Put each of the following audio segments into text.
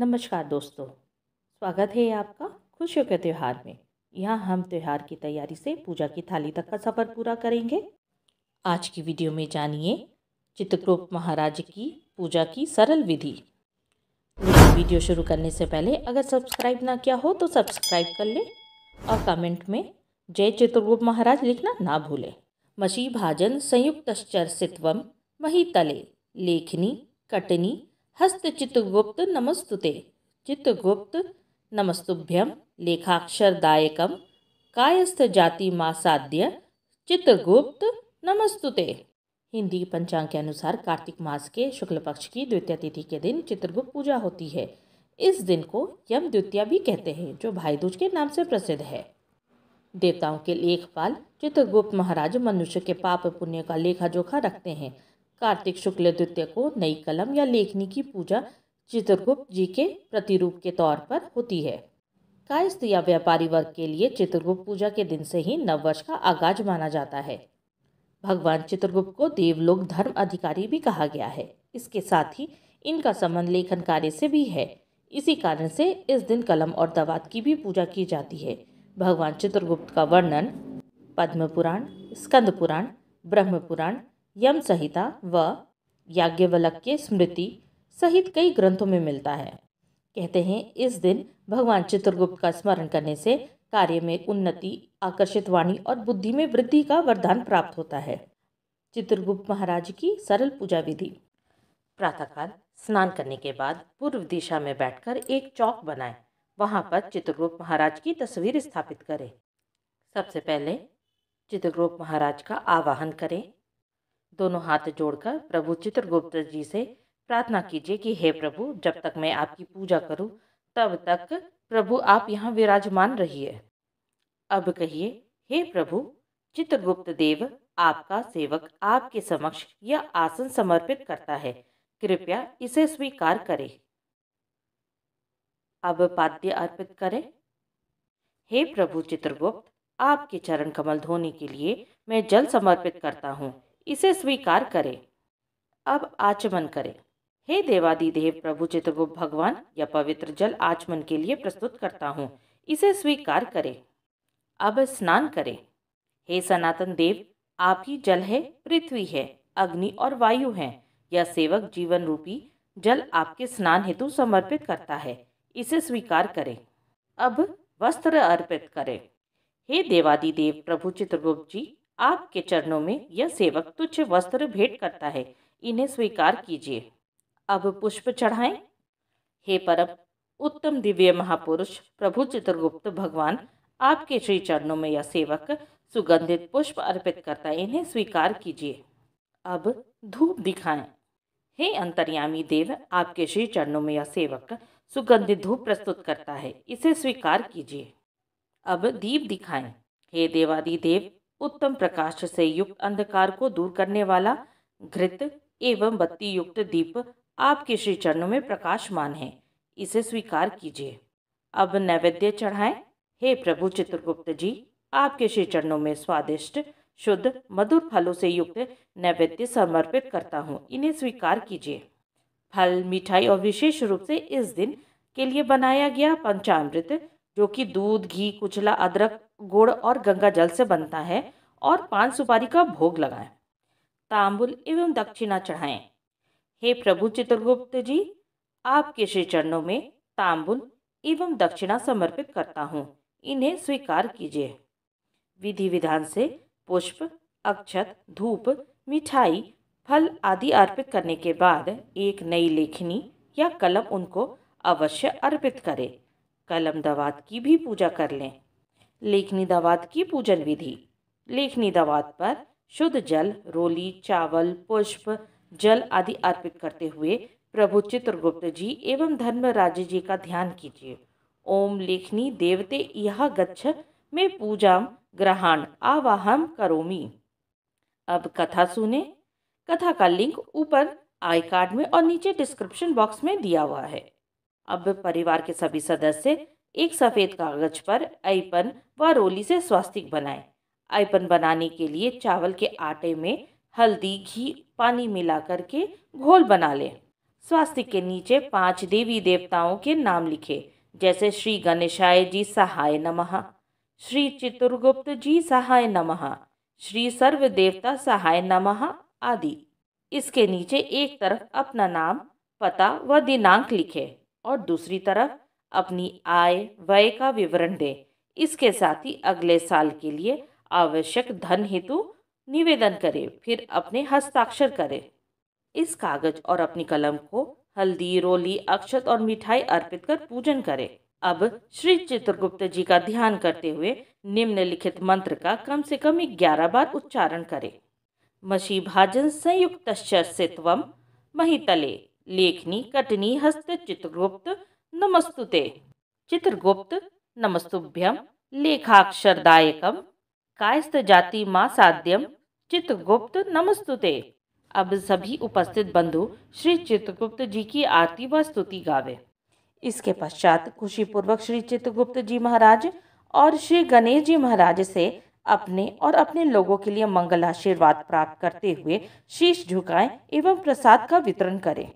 नमस्कार दोस्तों स्वागत है आपका खुशियों के त्यौहार में यहाँ हम त्यौहार की तैयारी से पूजा की थाली तक का सफ़र पूरा करेंगे आज की वीडियो में जानिए चित्रकूप महाराज की पूजा की सरल विधि वीडियो शुरू करने से पहले अगर सब्सक्राइब ना किया हो तो सब्सक्राइब कर ले और कमेंट में जय चित्रकूप महाराज लिखना ना भूलें मसी भाजन संयुक्त चर्चित्व मही तले लेखनी कटनी हस्त चित्तगुप्त नमस्तुते चित्तगुप्त नमस्तुभ्यम लेखाक्षरदायक कायस्थ जाति मासाद्य चित्तगुप्त नमस्तुते हिंदी पंचांग के अनुसार कार्तिक मास के शुक्ल पक्ष की द्वितीय तिथि के दिन चित्रगुप्त पूजा होती है इस दिन को यम द्वितीया भी कहते हैं जो भाई दूज के नाम से प्रसिद्ध है देवताओं के लेखपाल चित्रगुप्त महाराज मनुष्य के पाप पुण्य का लेखा जोखा रखते हैं कार्तिक शुक्ल द्वितीय को नई कलम या लेखनी की पूजा चित्रगुप्त जी के प्रतिरूप के तौर पर होती है कायस्थ या व्यापारी वर्ग के लिए चित्रगुप्त पूजा के दिन से ही नववर्ष का आगाज माना जाता है भगवान चित्रगुप्त को देवलोक धर्म अधिकारी भी कहा गया है इसके साथ ही इनका संबंध लेखन कार्य से भी है इसी कारण से इस दिन कलम और दवात की भी पूजा की जाती है भगवान चित्रगुप्त का वर्णन पद्म पुराण स्कंद पुराण ब्रह्म पुराण यम संहिता व के स्मृति सहित कई ग्रंथों में मिलता है कहते हैं इस दिन भगवान चित्रगुप्त का स्मरण करने से कार्य में उन्नति आकर्षित वाणी और बुद्धि में वृद्धि का वरदान प्राप्त होता है चित्रगुप्त महाराज की सरल पूजा विधि प्रातःकाल स्नान करने के बाद पूर्व दिशा में बैठकर एक चौक बनाएं वहाँ पर चित्रगुप्त महाराज की तस्वीर स्थापित करें सबसे पहले चित्रगुप्त महाराज का आवाहन करें दोनों हाथ जोड़कर प्रभु चित्रगुप्त जी से प्रार्थना कीजिए कि हे प्रभु जब तक मैं आपकी पूजा करूं तब तक प्रभु आप यहाँ विराजमान रहिए अब कहिए हे प्रभु चित्रगुप्त देव आपका सेवक आपके समक्ष यह आसन समर्पित करता है कृपया इसे स्वीकार करें अब पाद्य अर्पित करें हे प्रभु चित्रगुप्त आपके चरण कमल धोने के लिए मैं जल समर्पित करता हूँ इसे स्वीकार करें अब आचमन करें हे देवादिदेव प्रभु चित्रगुप्त भगवान या पवित्र जल आचमन के लिए प्रस्तुत करता हूँ इसे स्वीकार करें अब स्नान करें हे सनातन देव आप ही जल है पृथ्वी है अग्नि और वायु है यह सेवक जीवन रूपी जल आपके स्नान हेतु समर्पित करता है इसे स्वीकार करें अब वस्त्र अर्पित करें हे देवादिदेव प्रभु चित्रगुप्त जी आपके चरणों में यह सेवक तुच्छ वस्त्र भेंट करता है इन्हें स्वीकार कीजिए अब पुष्प चढ़ाएं हे परम उत्तम दिव्य महापुरुष प्रभु चित्रगुप्त भगवान आपके श्री चरणों में यह सेवक सुगंधित पुष्प अर्पित करता है इन्हें स्वीकार कीजिए अब धूप दिखाएं हे अंतर्यामी देव आपके श्री चरणों में यह सेवक सुगंधित धूप प्रस्तुत करता है इसे स्वीकार कीजिए अब दीप दिखाएं हे देवादि देव उत्तम प्रकाश से युक्त अंधकार को दूर करने वाला घृत एवं बत्ती युक्त दीप आपके श्री चरणों में प्रकाशमान है इसे स्वीकार कीजिए अब नैवेद्य चढ़ाएं हे प्रभु चित्रगुप्त जी आपके श्री चरणों में स्वादिष्ट शुद्ध मधुर फलों से युक्त नैवेद्य समर्पित करता हूँ इन्हें स्वीकार कीजिए फल मिठाई और विशेष रूप से इस दिन के लिए बनाया गया पंचामृत जो कि दूध घी कुचला अदरक गुड़ और गंगा जल से बनता है और पान सुपारी का भोग लगाएं तांबुल एवं दक्षिणा चढ़ाएं हे प्रभु चित्रगुप्त जी आपके श्री चरणों में तांबुल एवं दक्षिणा समर्पित करता हूँ इन्हें स्वीकार कीजिए विधि विधान से पुष्प अक्षत धूप मिठाई फल आदि अर्पित करने के बाद एक नई लेखनी या कलम उनको अवश्य अर्पित करें कलम दवात की भी पूजा कर लें लेखनी दवात की पूजन विधि लेखनी दवात पर शुद्ध जल रोली चावल पुष्प जल आदि अर्पित करते हुए प्रभु चित्रगुप्त जी एवं धर्मराज जी का ध्यान कीजिए ओम लेखनी देवते यह गच्छ में पूजा ग्रहण आवाहम करोमी अब कथा सुने कथा का लिंक ऊपर आई कार्ड में और नीचे डिस्क्रिप्शन बॉक्स में दिया हुआ है अब परिवार के सभी सदस्य एक सफ़ेद कागज पर अयपन व रोली से स्वास्तिक बनाएं। अयपन बनाने के लिए चावल के आटे में हल्दी घी पानी मिलाकर के घोल बना लें स्वास्तिक के नीचे पांच देवी देवताओं के नाम लिखे जैसे श्री गणेशाय जी सहाय नमः श्री चित्रगुप्त जी सहाय नमः श्री सर्व देवता सहाय नमः आदि इसके नीचे एक तरफ अपना नाम पता व दिनांक लिखें और दूसरी तरफ अपनी आय व्यय का विवरण दें इसके साथ ही अगले साल के लिए आवश्यक धन हेतु निवेदन करें फिर अपने हस्ताक्षर करें इस कागज और अपनी कलम को हल्दी रोली अक्षत और मिठाई अर्पित कर पूजन करें अब श्री चित्रगुप्त जी का ध्यान करते हुए निम्नलिखित मंत्र का कम से कम ग्यारह बार उच्चारण करें मशी भाजन संयुक्त से महितले लेखनी कटनी हस्त चित्रगुप्त नमस्तुते चित्रगुप्त नमस्तुभ्यम लेखाक्षरदायकम कायस्थ जाति माँ साध्यम चित्रगुप्त नमस्तुते अब सभी उपस्थित बंधु श्री चित्रगुप्त जी की आरती व स्तुति गावे इसके पश्चात खुशीपूर्वक श्री चित्रगुप्त जी महाराज और श्री गणेश जी महाराज से अपने और अपने लोगों के लिए मंगल आशीर्वाद प्राप्त करते हुए शीश झुकाएं एवं प्रसाद का वितरण करें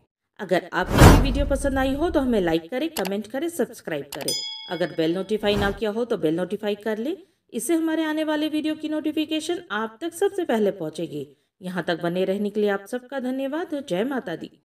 अगर आपको ये वीडियो पसंद आई हो तो हमें लाइक करें कमेंट करें सब्सक्राइब करें अगर बेल नोटिफाई ना किया हो तो बेल नोटिफाई कर लें इससे हमारे आने वाले वीडियो की नोटिफिकेशन आप तक सबसे पहले पहुंचेगी यहाँ तक बने रहने के लिए आप सबका धन्यवाद जय माता दी